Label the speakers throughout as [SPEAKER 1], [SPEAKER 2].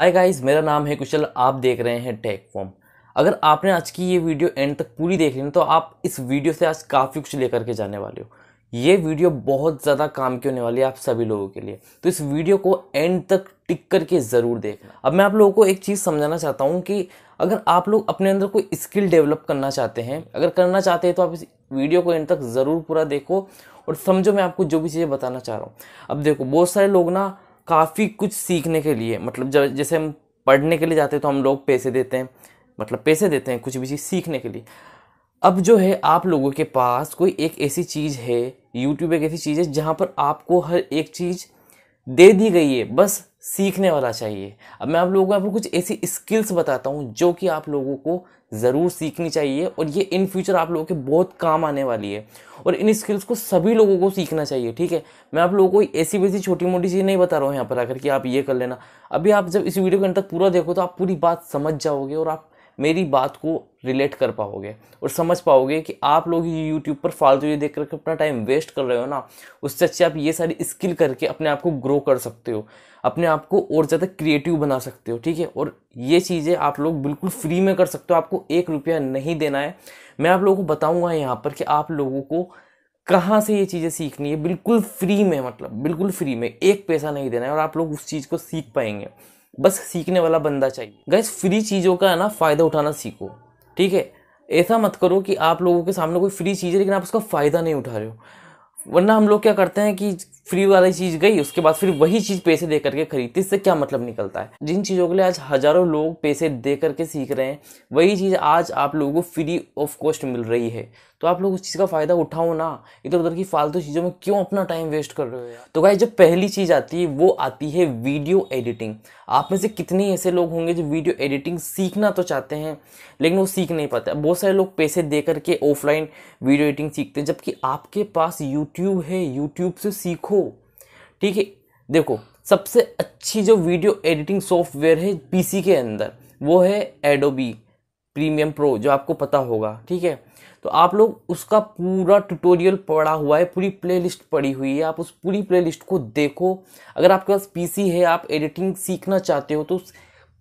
[SPEAKER 1] hi guys मेरा नाम है कुशल आप देख रहे हैं टेक फॉर्म अगर आपने आज की ये वीडियो एंड तक पूरी देख ना तो आप इस वीडियो से आज काफ़ी कुछ लेकर के जाने वाले हो ये वीडियो बहुत ज़्यादा काम की होने वाली है आप सभी लोगों के लिए तो इस वीडियो को एंड तक टिक करके ज़रूर देखना अब मैं आप लोगों को एक चीज़ समझाना चाहता हूँ कि अगर आप लोग अपने अंदर कोई स्किल डेवलप करना चाहते हैं अगर करना चाहते हैं तो आप इस वीडियो को एंड तक ज़रूर पूरा देखो और समझो मैं आपको जो भी चीज़ें बताना चाह रहा हूँ अब देखो बहुत सारे लोग ना काफ़ी कुछ सीखने के लिए मतलब जब जैसे हम पढ़ने के लिए जाते हैं तो हम लोग पैसे देते हैं मतलब पैसे देते हैं कुछ भी चीज़ सीखने के लिए अब जो है आप लोगों के पास कोई एक ऐसी चीज़ है यूट्यूब एक ऐसी चीज़ है जहाँ पर आपको हर एक चीज़ दे दी गई है बस सीखने वाला चाहिए अब मैं आप लोगों को आपको कुछ ऐसी स्किल्स बताता हूँ जो कि आप लोगों को ज़रूर सीखनी चाहिए और ये इन फ्यूचर आप लोगों के बहुत काम आने वाली है और इन स्किल्स को सभी लोगों को सीखना चाहिए ठीक है मैं आप लोगों को ऐसी वैसी छोटी मोटी चीज़ नहीं बता रहा हूँ यहाँ पर आकर कि आप ये कर लेना अभी आप जब इस वीडियो के अंदर तक पूरा देखो तो आप पूरी बात समझ जाओगे और आप मेरी बात को रिलेट कर पाओगे और समझ पाओगे कि आप लोग ये यूट्यूब पर फालतू ये देख करके अपना टाइम वेस्ट कर रहे हो ना उससे अच्छे आप ये सारी स्किल करके अपने आप को ग्रो कर सकते हो अपने आप को और ज़्यादा क्रिएटिव बना सकते हो ठीक है और ये चीज़ें आप लोग बिल्कुल फ्री में कर सकते हो आपको एक रुपया नहीं देना है मैं आप लोगों को बताऊँगा यहाँ पर कि आप लोगों को कहाँ से ये चीज़ें सीखनी है बिल्कुल फ्री में मतलब बिल्कुल फ्री में एक पैसा नहीं देना है और आप लोग उस चीज़ को सीख पाएंगे बस सीखने वाला बंदा चाहिए गैस फ्री चीज़ों का है ना फ़ायदा उठाना सीखो ठीक है ऐसा मत करो कि आप लोगों के सामने कोई फ्री चीज़ है लेकिन आप उसका फ़ायदा नहीं उठा रहे हो वरना हम लोग क्या करते हैं कि फ्री वाली चीज गई उसके बाद फिर वही चीज पैसे दे करके खरीदते इससे क्या मतलब निकलता है जिन चीज़ों के लिए आज हजारों लोग पैसे दे करके सीख रहे हैं वही चीज़ आज आप लोगों को फ्री ऑफ कॉस्ट मिल रही है तो आप लोग उस चीज़ का फ़ायदा उठाओ ना इधर उधर की फालतू चीज़ों में क्यों अपना टाइम वेस्ट कर रहे हो तो भाई जो पहली चीज़ आती है वो आती है वीडियो एडिटिंग आप में से कितने ऐसे लोग होंगे जो वीडियो एडिटिंग सीखना तो चाहते हैं लेकिन वो सीख नहीं पाते बहुत सारे लोग पैसे दे करके ऑफलाइन वीडियो एडिटिंग सीखते हैं जबकि आपके पास यूट्यूब है यूट्यूब से सीखो ठीक है देखो सबसे अच्छी जो वीडियो एडिटिंग सॉफ्टवेयर है पीसी के अंदर वो है एडोबी प्रीमियम प्रो जो आपको पता होगा ठीक है तो आप लोग उसका पूरा ट्यूटोरियल पड़ा हुआ है पूरी प्लेलिस्ट पड़ी हुई है आप उस पूरी प्लेलिस्ट को देखो अगर आपके पास पीसी है आप एडिटिंग सीखना चाहते हो तो उस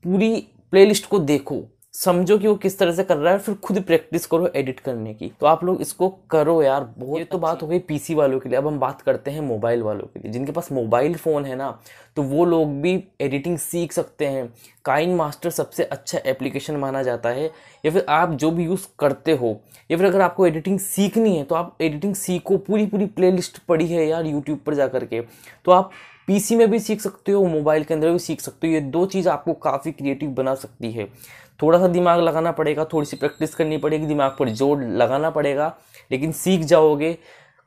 [SPEAKER 1] पूरी प्लेलिस्ट को देखो समझो कि वो किस तरह से कर रहा है फिर खुद प्रैक्टिस करो एडिट करने की तो आप लोग इसको करो यार बहुत ये तो, तो बात हो गई पीसी वालों के लिए अब हम बात करते हैं मोबाइल वालों के लिए जिनके पास मोबाइल फ़ोन है ना तो वो लोग भी एडिटिंग सीख सकते हैं काइन मास्टर सबसे अच्छा एप्लीकेशन माना जाता है या फिर आप जो भी यूज़ करते हो या फिर अगर आपको एडिटिंग सीखनी है तो आप एडिटिंग सीखो पूरी पूरी प्ले पड़ी है यार यूट्यूब पर जा करके तो आप पीसी में भी सीख सकते हो मोबाइल के अंदर भी सीख सकते हो ये दो चीज़ आपको काफ़ी क्रिएटिव बना सकती है थोड़ा सा दिमाग लगाना पड़ेगा थोड़ी सी प्रैक्टिस करनी पड़ेगी दिमाग पर जोर लगाना पड़ेगा लेकिन सीख जाओगे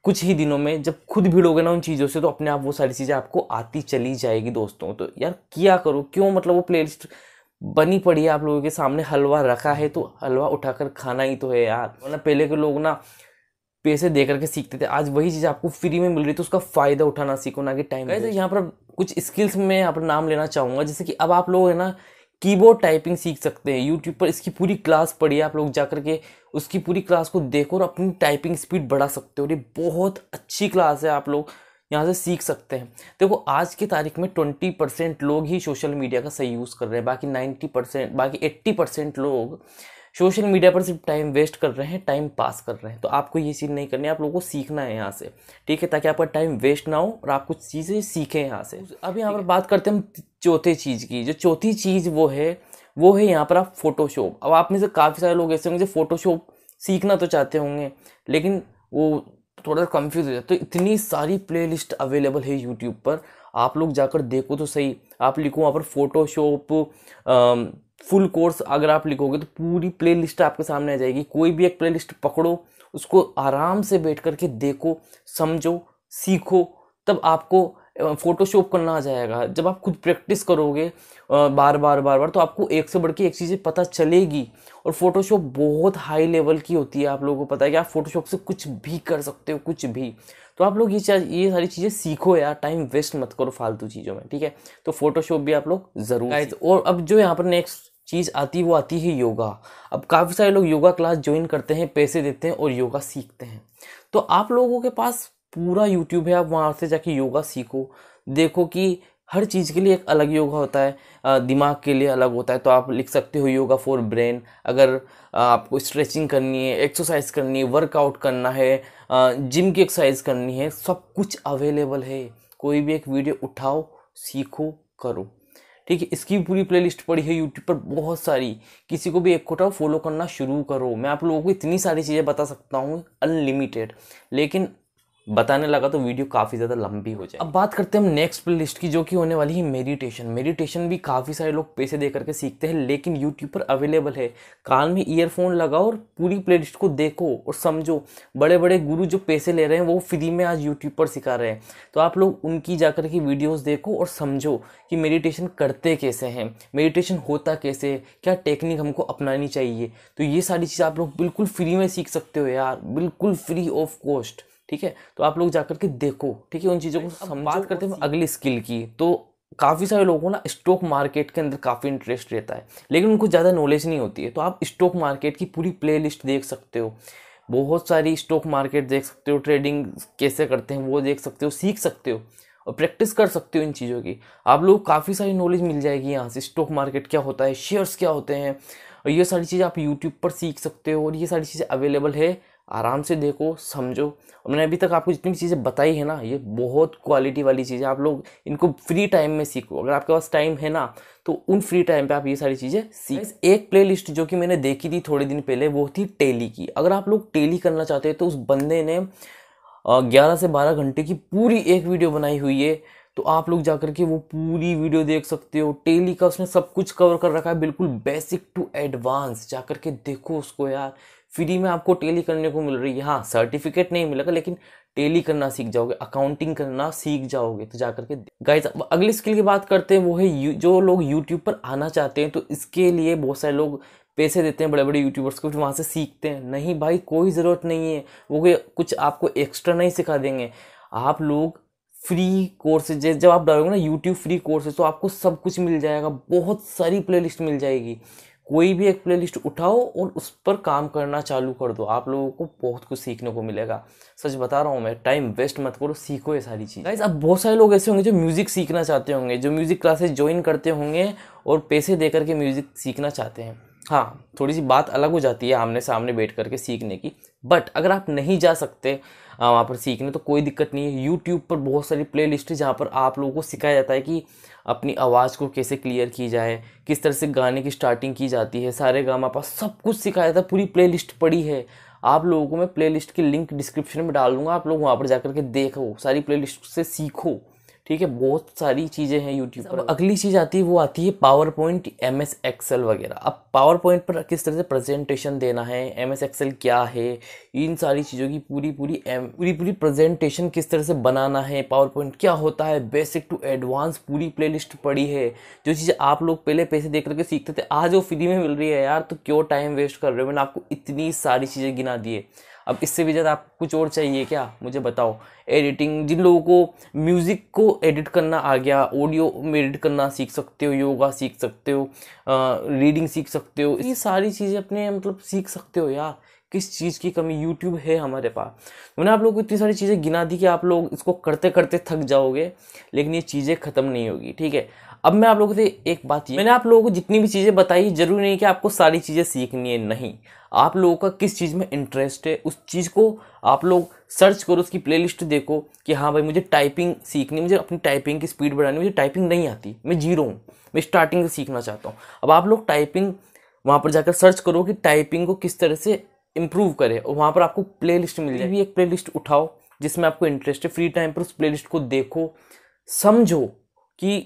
[SPEAKER 1] कुछ ही दिनों में जब खुद भिड़ोगे ना उन चीज़ों से तो अपने आप वो सारी चीज़ें आपको आती चली जाएगी दोस्तों तो यार किया करो क्यों मतलब वो प्ले लिस्ट बनी पड़ी है आप लोगों के सामने हलवा रखा है तो हलवा उठाकर खाना ही तो है यार मतलब पहले के लोग ना पैसे दे करके सीखते थे आज वही चीज़ आपको फ्री में मिल रही तो उसका फ़ायदा उठाना सीखो ना कि टाइम तो यहाँ पर कुछ स्किल्स में यहाँ पर नाम लेना चाहूँगा जैसे कि अब आप लोग है ना कीबोर्ड टाइपिंग सीख सकते हैं यूट्यूब पर इसकी पूरी क्लास पढ़ी आप लोग जा के उसकी पूरी क्लास को देखो और अपनी टाइपिंग स्पीड बढ़ा सकते हो ये बहुत अच्छी क्लास है आप लोग यहाँ से सीख सकते हैं देखो आज की तारीख में ट्वेंटी परसेंट लोग ही सोशल मीडिया का सही यूज़ कर रहे हैं बाकी नाइन्टी परसेंट बाकी एट्टी परसेंट लोग सोशल मीडिया पर सिर्फ टाइम वेस्ट कर रहे हैं टाइम पास कर रहे हैं तो आपको ये चीज़ नहीं करनी है आप लोगों को सीखना है यहाँ से ठीक है ताकि आपका टाइम वेस्ट ना हो और आप कुछ चीज़ें सीखें यहाँ से अब यहाँ पर बात करते हैं हम चौथे चीज़ की जो चौथी चीज़ वो है वो है यहाँ पर आप फोटोशॉप अब आप में से काफ़ी सारे लोग ऐसे होंगे जो फोटोशॉप सीखना तो चाहते होंगे लेकिन वो थोड़ा सा कंफ्यूज हो जाता है तो इतनी सारी प्लेलिस्ट अवेलेबल है यूट्यूब पर आप लोग जाकर देखो तो सही आप लिखो वहाँ पर फोटोशॉप फुल कोर्स अगर आप लिखोगे तो पूरी प्लेलिस्ट आपके सामने आ जाएगी कोई भी एक प्लेलिस्ट पकड़ो उसको आराम से बैठ करके देखो समझो सीखो तब आपको फ़ोटोशॉप करना आ जाएगा जब आप खुद प्रैक्टिस करोगे बार बार बार बार तो आपको एक से बढ़ के एक चीज़ें पता चलेगी और फ़ोटोशॉप बहुत हाई लेवल की होती है आप लोगों को पता है कि आप फ़ोटोशॉप से कुछ भी कर सकते हो कुछ भी तो आप लोग ये ये सारी चीज़ें सीखो यार टाइम वेस्ट मत करो फालतू चीज़ों में ठीक है तो फ़ोटोशॉप भी आप लोग ज़रूर और अब जो यहाँ पर नेक्स्ट चीज़ आती वो आती है योगा अब काफ़ी सारे लोग योगा क्लास ज्वाइन करते हैं पैसे देते हैं और योगा सीखते हैं तो आप लोगों के पास पूरा यूट्यूब है आप वहाँ से जाके योगा सीखो देखो कि हर चीज़ के लिए एक अलग योगा होता है दिमाग के लिए अलग होता है तो आप लिख सकते हो योगा फॉर ब्रेन अगर आपको स्ट्रेचिंग करनी है एक्सरसाइज करनी है वर्कआउट करना है जिम की एक्सरसाइज करनी है सब कुछ अवेलेबल है कोई भी एक वीडियो उठाओ सीखो करो ठीक है इसकी पूरी प्लेलिस्ट पड़ी है यूट्यूब पर बहुत सारी किसी को भी एक कोटा फॉलो करना शुरू करो मैं आप लोगों को इतनी सारी चीज़ें बता सकता हूँ अनलिमिटेड लेकिन बताने लगा तो वीडियो काफ़ी ज़्यादा लंबी हो जाए अब बात करते हैं हम नेक्स्ट प्ले लिस्ट की जो कि होने वाली है मेडिटेशन मेडिटेशन भी काफ़ी सारे लोग पैसे दे करके सीखते हैं लेकिन यूट्यूब पर अवेलेबल है कान में ईयरफोन लगाओ और पूरी प्ले लिस्ट को देखो और समझो बड़े बड़े गुरु जो पैसे ले रहे हैं वो फ्री में आज यूट्यूब पर सिखा रहे हैं तो आप लोग उनकी जाकर के वीडियोज़ देखो और समझो कि मेडिटेशन करते कैसे हैं मेडिटेशन होता कैसे क्या टेक्निक हमको अपनानी चाहिए तो ये सारी चीज़ आप लोग बिल्कुल फ्री में सीख सकते हो यार बिल्कुल फ्री ऑफ कॉस्ट ठीक है तो आप लोग जाकर के देखो ठीक है उन चीज़ों को हम बात करते हैं अगली स्किल की तो काफ़ी सारे लोगों को ना स्टॉक मार्केट के अंदर काफ़ी इंटरेस्ट रहता है लेकिन उनको ज़्यादा नॉलेज नहीं होती है तो आप स्टॉक मार्केट की पूरी प्लेलिस्ट देख सकते हो बहुत सारी स्टॉक मार्केट देख सकते हो ट्रेडिंग कैसे करते हैं वो देख सकते हो सीख सकते हो और प्रैक्टिस कर सकते हो इन चीज़ों की आप लोग काफ़ी सारी नॉलेज मिल जाएगी यहाँ से स्टॉक मार्केट क्या होता है शेयर्स क्या होते हैं और ये सारी चीज़ें आप यूट्यूब पर सीख सकते हो और ये सारी चीज़ें अवेलेबल है आराम से देखो समझो और मैंने अभी तक आपको जितनी भी चीज़ें बताई है ना ये बहुत क्वालिटी वाली चीज़ें आप लोग इनको फ्री टाइम में सीखो अगर आपके पास टाइम है ना तो उन फ्री टाइम पे आप ये सारी चीज़ें सीख एक प्लेलिस्ट जो कि मैंने देखी थी थोड़े दिन पहले वो थी टेली की अगर आप लोग टेली करना चाहते हैं तो उस बंदे ने ग्यारह से बारह घंटे की पूरी एक वीडियो बनाई हुई है तो आप लोग जा के वो पूरी वीडियो देख सकते हो टेली का उसने सब कुछ कवर कर रखा है बिल्कुल बेसिक टू एडवांस जा के देखो उसको यार फ्री में आपको टेली करने को मिल रही है हाँ सर्टिफिकेट नहीं मिलेगा लेकिन टेली करना सीख जाओगे अकाउंटिंग करना सीख जाओगे तो जा करके गाइज अगली स्किल की बात करते हैं वो है जो लोग यूट्यूब पर आना चाहते हैं तो इसके लिए बहुत सारे लोग पैसे देते हैं बड़े बड़े यूट्यूबर्स को फिर वहाँ से सीखते हैं नहीं भाई कोई ज़रूरत नहीं है वो कुछ आपको एक्स्ट्रा नहीं सिखा देंगे आप लोग फ्री कोर्सेज जब आप डालोगे ना यूट्यूब फ्री कोर्सेज तो आपको सब कुछ मिल जाएगा बहुत सारी प्लेलिस्ट मिल जाएगी कोई भी एक प्लेलिस्ट उठाओ और उस पर काम करना चालू कर दो आप लोगों को बहुत कुछ सीखने को मिलेगा सच बता रहा हूँ मैं टाइम वेस्ट मत करो सीखो ये सारी चीज़ गाइज अब बहुत सारे लोग ऐसे होंगे जो म्यूज़िक सीखना चाहते होंगे जो म्यूज़िक क्लासेस ज्वाइन करते होंगे और पैसे दे करके म्यूज़िक सीखना चाहते हैं हाँ थोड़ी सी बात अलग हो जाती है आमने सामने बैठ करके सीखने की बट अगर आप नहीं जा सकते वहाँ पर सीखने तो कोई दिक्कत नहीं है यूट्यूब पर बहुत सारी प्ले लिस्ट है जहाँ पर आप लोगों को सिखाया जाता है कि अपनी आवाज़ को कैसे क्लियर की जाए किस तरह से गाने की स्टार्टिंग की जाती है सारे गामा पास सब कुछ सिखाया जाता है पूरी प्ले लिस्ट पड़ी है आप लोगों को मैं प्ले लिस्ट की लिंक डिस्क्रिप्शन में डाल दूँगा आप लोग वहाँ पर जाकर के देखो सारी प्ले लिस्ट से सीखो ठीक है बहुत सारी चीज़ें हैं यूट्यूब पर अगली चीज़ आती है वो आती है PowerPoint M S Excel वगैरह अब पावर पॉइंट पर किस तरह से प्रेजेंटेशन देना है एम एस एक्सेल क्या है इन सारी चीज़ों की पूरी पूरी एम पूरी पूरी प्रेजेंटेशन किस तरह से बनाना है पावर पॉइंट क्या होता है बेसिक टू एडवांस पूरी प्ले लिस्ट पड़ी है जो चीज़ें आप लोग पहले पैसे देख करके सीखते थे आज वो फ्री में मिल रही है यार तो क्यों टाइम वेस्ट कर रहे हो मैंने आपको इतनी सारी चीज़ें गिना दी है अब इससे भी ज़्यादा आपको कुछ और चाहिए क्या मुझे बताओ एडिटिंग जिन लोगों को म्यूज़िक को एडिट करना आ गया ऑडियो में एडिट करना सीख सकते हो योगा सीख सकते हो रीडिंग सीख सकते हो ये सारी चीज़ें अपने मतलब सीख सकते हो यार किस चीज़ की कमी यूट्यूब है हमारे पास मैंने आप लोग को इतनी सारी चीज़ें गिना दी कि आप लोग इसको करते करते थक जाओगे लेकिन ये चीज़ें ख़त्म नहीं होगी ठीक है अब मैं आप लोगों से एक बात ये मैंने आप लोगों को जितनी भी चीज़ें बताई जरूरी नहीं कि आपको सारी चीज़ें सीखनी है नहीं आप लोगों का किस चीज़ में इंटरेस्ट है उस चीज़ को आप लोग सर्च करो उसकी प्लेलिस्ट देखो कि हाँ भाई मुझे टाइपिंग सीखनी मुझे अपनी टाइपिंग की स्पीड बढ़ानी मुझे टाइपिंग नहीं आती मैं जीरो हूँ मैं स्टार्टिंग से सीखना चाहता हूँ अब आप लोग टाइपिंग वहाँ पर जाकर सर्च करो कि टाइपिंग को किस तरह से इम्प्रूव करे और वहाँ पर आपको प्ले लिस्ट मिल जाएगी एक प्ले लिस्ट उठाओ जिसमें आपको इंटरेस्ट है फ्री टाइम पर उस प्ले लिस्ट को देखो समझो कि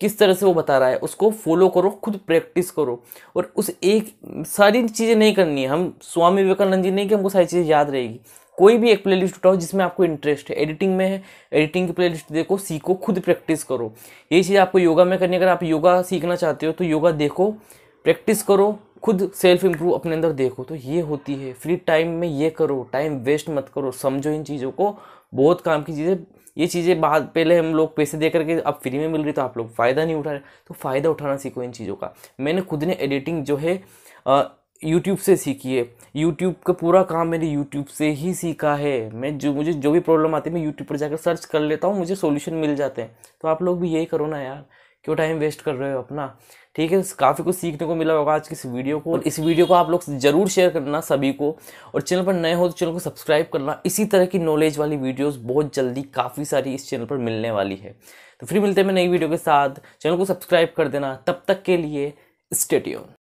[SPEAKER 1] किस तरह से वो बता रहा है उसको फॉलो करो खुद प्रैक्टिस करो और उस एक सारी चीज़ें नहीं करनी है हम स्वामी विवेकानंद जी नहीं कि हमको सारी चीज़ें याद रहेगी कोई भी एक प्ले लिस्ट उठाओ जिसमें आपको इंटरेस्ट है एडिटिंग में है एडिटिंग की प्ले लिस्ट देखो सीखो खुद प्रैक्टिस करो ये चीज़ आपको योगा में करनी अगर आप योगा सीखना चाहते हो तो योगा देखो प्रैक्टिस करो खुद सेल्फ इम्प्रूव अपने अंदर देखो तो ये होती है फ्री टाइम में ये करो टाइम वेस्ट मत करो समझो इन चीज़ों को बहुत काम की चीज़ें ये चीज़ें बाद पहले हम लोग पैसे दे करके अब फ्री में मिल रही तो आप लोग फ़ायदा नहीं उठा रहे तो फ़ायदा उठाना सीखो इन चीज़ों का मैंने खुद ने एडिटिंग जो है यूट्यूब से सीखी है यूट्यूब का पूरा काम मैंने यूट्यूब से ही सीखा है मैं जो मुझे जो भी प्रॉब्लम आती है मैं यूट्यूब पर जाकर सर्च कर लेता हूँ मुझे सोल्यूशन मिल जाते हैं तो आप लोग भी यही करो ना यार क्यों टाइम वेस्ट कर रहे हो अपना ठीक है काफ़ी कुछ सीखने को मिला होगा आज की इस वीडियो को और इस वीडियो को आप लोग ज़रूर शेयर करना सभी को और चैनल पर नए हो तो चैनल को सब्सक्राइब करना इसी तरह की नॉलेज वाली वीडियोस बहुत जल्दी काफ़ी सारी इस चैनल पर मिलने वाली है तो फिर मिलते हैं मैं नई वीडियो के साथ चैनल को सब्सक्राइब कर देना तब तक के लिए स्टेडियम